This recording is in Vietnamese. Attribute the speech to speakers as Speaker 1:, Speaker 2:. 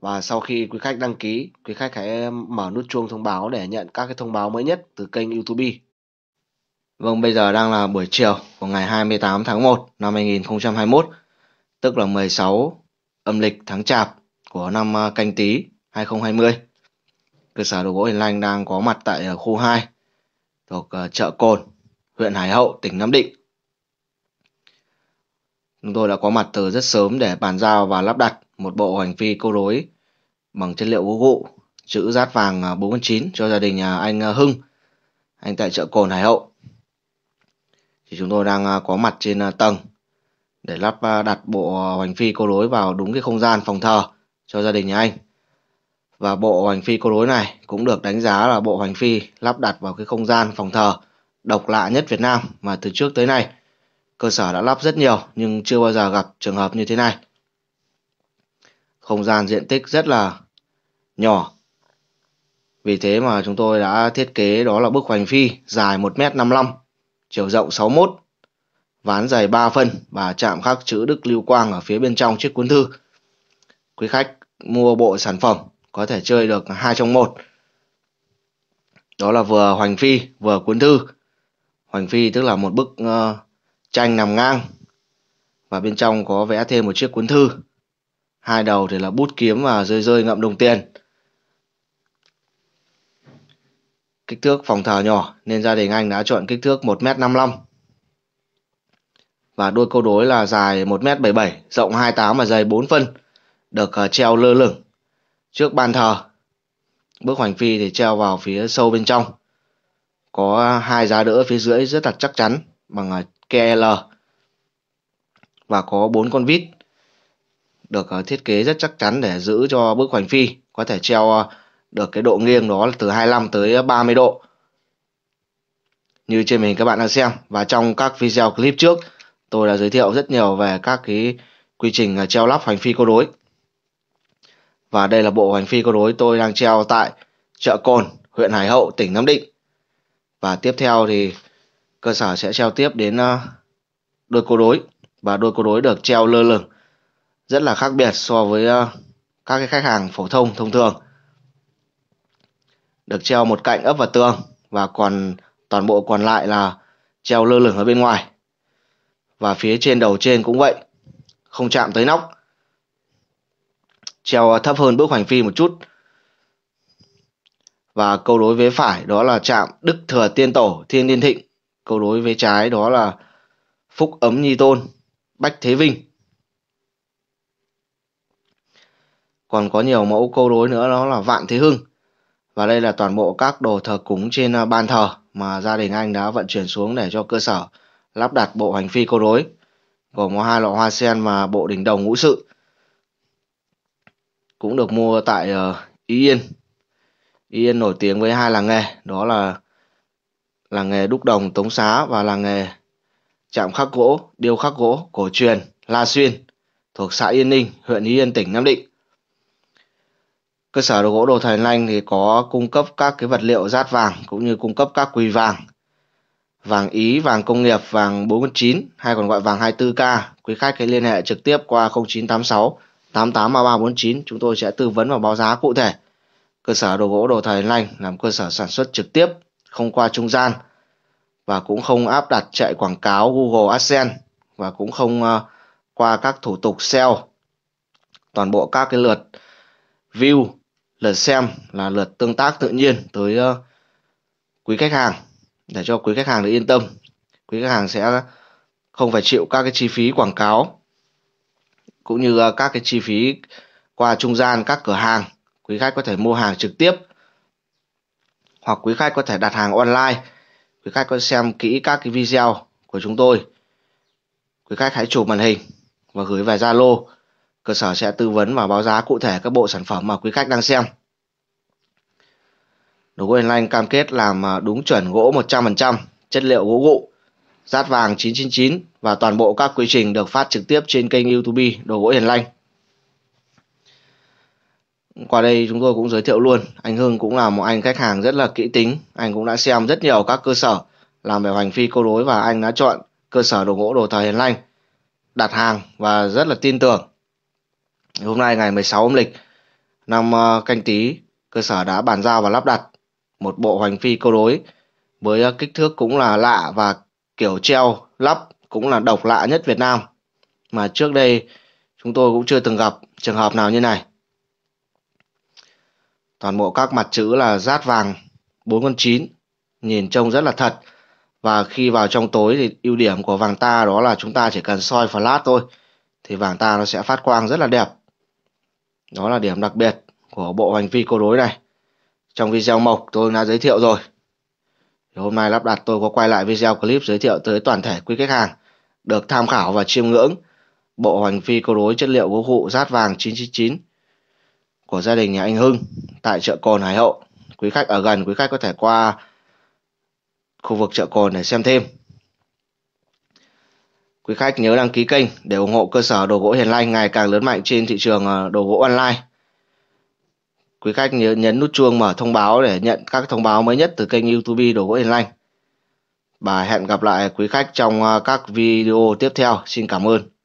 Speaker 1: và sau khi quý khách đăng ký quý khách hãy mở nút chuông thông báo để nhận các cái thông báo mới nhất từ kênh youtube Vâng, bây giờ đang là buổi chiều của ngày 28 tháng 1 năm 2021, tức là 16 âm lịch tháng Chạp của năm ờ, Canh Tý 2020. Cơ sở đồ gỗ Hiền Lanh đang có mặt tại ờ, khu 2 thuộc ờ, chợ Cồn, huyện Hải Hậu, tỉnh Nam Định. Chúng tôi đã có mặt từ rất sớm để bàn giao và lắp đặt một bộ hành phi câu đối bằng chất liệu gỗ gụ, chữ rát vàng 49 à, cho gia đình à, anh à, Hưng, anh tại chợ Cồn Hải Hậu. Thì chúng tôi đang có mặt trên tầng để lắp đặt bộ hoành phi câu đối vào đúng cái không gian phòng thờ cho gia đình nhà anh. Và bộ hoành phi câu đối này cũng được đánh giá là bộ hoành phi lắp đặt vào cái không gian phòng thờ độc lạ nhất Việt Nam mà từ trước tới nay cơ sở đã lắp rất nhiều nhưng chưa bao giờ gặp trường hợp như thế này không gian diện tích rất là nhỏ. Vì thế mà chúng tôi đã thiết kế đó là bức hoành phi dài 1m55, chiều rộng 61, ván dày 3 phân và chạm khắc chữ Đức Lưu Quang ở phía bên trong chiếc cuốn thư. Quý khách mua bộ sản phẩm có thể chơi được hai trong một Đó là vừa hoành phi vừa cuốn thư. Hoành phi tức là một bức uh, tranh nằm ngang và bên trong có vẽ thêm một chiếc cuốn thư hai đầu thì là bút kiếm và rơi rơi ngậm đồng tiền kích thước phòng thờ nhỏ nên gia đình anh đã chọn kích thước 1m55 và đôi câu đối là dài 1m77 rộng 28 và dày 4 phân được à, treo lơ lửng trước bàn thờ bước hoành phi thì treo vào phía sâu bên trong có hai giá đỡ phía dưới rất là chắc chắn bằng à, KL e và có bốn con vít được ờ, thiết kế rất chắc chắn để giữ cho bước hoành phi có thể treo ờ, được cái độ nghiêng đó từ 25 tới 30 ờ, độ như trên mình các bạn đang xem và trong các video clip trước tôi đã giới thiệu rất nhiều về các cái quy trình treo lắp hoành phi câu đối và đây là bộ hoành phi câu đối tôi đang treo tại chợ Cồn huyện Hải Hậu tỉnh Nam Định và tiếp theo thì cơ sở sẽ treo tiếp đến đôi câu đối và đôi câu đối được treo lơ lửng rất là khác biệt so với ờ, các cái khách hàng phổ thông thông thường được treo một cạnh ấp vào tường và còn toàn bộ còn lại là treo lơ lửng ở bên ngoài và phía trên đầu trên cũng vậy không chạm tới nóc treo thấp hơn bước hoành phi một chút và câu đối vế phải đó là chạm đức thừa tiên tổ thiên liên thịnh câu đối vế trái đó là phúc ấm nhi tôn bách thế vinh còn có nhiều mẫu câu đối nữa đó là vạn thế hưng và đây là toàn bộ các đồ thờ cúng trên à, ban thờ mà gia đình anh đã vận chuyển xuống để cho cơ sở lắp đặt bộ hành phi câu đối gồm có hai lọ hoa sen và bộ đỉnh đồng ngũ sự cũng được mua tại ờ, Ý Yên Ý Yên nổi tiếng với hai làng nghề đó là làng nghề đúc đồng tống xá và làng nghề chạm khắc gỗ điêu khắc gỗ cổ truyền La Xuyên thuộc xã Yên Ninh huyện Ý Yên tỉnh Nam Định cơ sở đồ gỗ đồ thời lanh thì có cung cấp các cái vật liệu dát vàng cũng như cung cấp các quỳ vàng vàng ý vàng công nghiệp vàng 49 hay còn gọi vàng 24k quý khách hãy liên hệ trực tiếp qua 0986 883349 chúng tôi sẽ tư vấn và báo giá cụ thể cơ sở đồ gỗ đồ thời lanh làm cơ sở sản xuất trực tiếp không qua trung gian và cũng không áp đặt chạy quảng cáo Google AdSense và cũng không ờ, qua các thủ tục SEO toàn bộ các cái lượt view lượt xem là lượt tương tác tự nhiên tới ờ, quý khách hàng để cho quý khách hàng được yên tâm quý khách hàng sẽ không phải chịu các cái chi phí quảng cáo cũng như ờ, các cái chi phí qua trung gian các cửa hàng quý khách có thể mua hàng trực tiếp hoặc quý khách có thể đặt hàng online quý khách có xem kỹ các cái video của chúng tôi quý khách hãy chụp màn hình và gửi về Zalo cơ sở sẽ tư vấn và báo giá cụ thể các bộ sản phẩm mà quý khách đang xem. Đồ gỗ hiền Lanh cam kết làm à, đúng chuẩn gỗ 100%, chất liệu gỗ gụ, rát vàng 999 và toàn bộ các quy trình được phát trực tiếp trên kênh YouTube Đồ gỗ hiền Lanh. Qua đây chúng tôi cũng giới thiệu luôn, anh Hưng cũng là một anh khách hàng rất là kỹ tính, anh cũng đã xem rất nhiều các cơ sở làm về hoành phi câu đối và anh đã chọn cơ sở đồ gỗ đồ thờ hiền Lanh, đặt hàng và rất là tin tưởng Hôm nay ngày 16 âm lịch năm ờ, canh tí, cơ sở đã bàn giao và lắp đặt một bộ hoành phi câu đối với ờ, kích thước cũng là lạ và kiểu treo lắp cũng là độc lạ nhất Việt Nam mà trước đây chúng tôi cũng chưa từng gặp trường hợp nào như này. Toàn bộ các mặt chữ là rát vàng 4 con 9, nhìn trông rất là thật. Và khi vào trong tối thì ưu điểm của vàng ta đó là chúng ta chỉ cần soi flash thôi thì vàng ta nó sẽ phát quang rất là đẹp đó là điểm đặc biệt của bộ hành vi câu đối này trong video mộc tôi đã giới thiệu rồi thì hôm nay lắp đặt tôi có quay lại video clip giới thiệu tới toàn thể quý khách hàng được tham khảo và chiêm ngưỡng bộ hành vi câu đối chất liệu gỗ cụ rát vàng 999 của gia đình nhà anh Hưng tại chợ Cồn Hải Hậu. Quý khách ở gần, quý khách có thể qua khu vực chợ Cồn để xem thêm. Quý khách nhớ đăng ký kênh để ủng hộ cơ sở đồ gỗ Hiền Lanh ngày càng lớn mạnh trên thị trường ờ, đồ gỗ online. Quý khách nhớ nhấn nút chuông mở thông báo để nhận các thông báo mới nhất từ kênh YouTube đồ gỗ Hiền Lanh. Và hẹn gặp lại quý khách trong ờ, các video tiếp theo. Xin cảm ơn.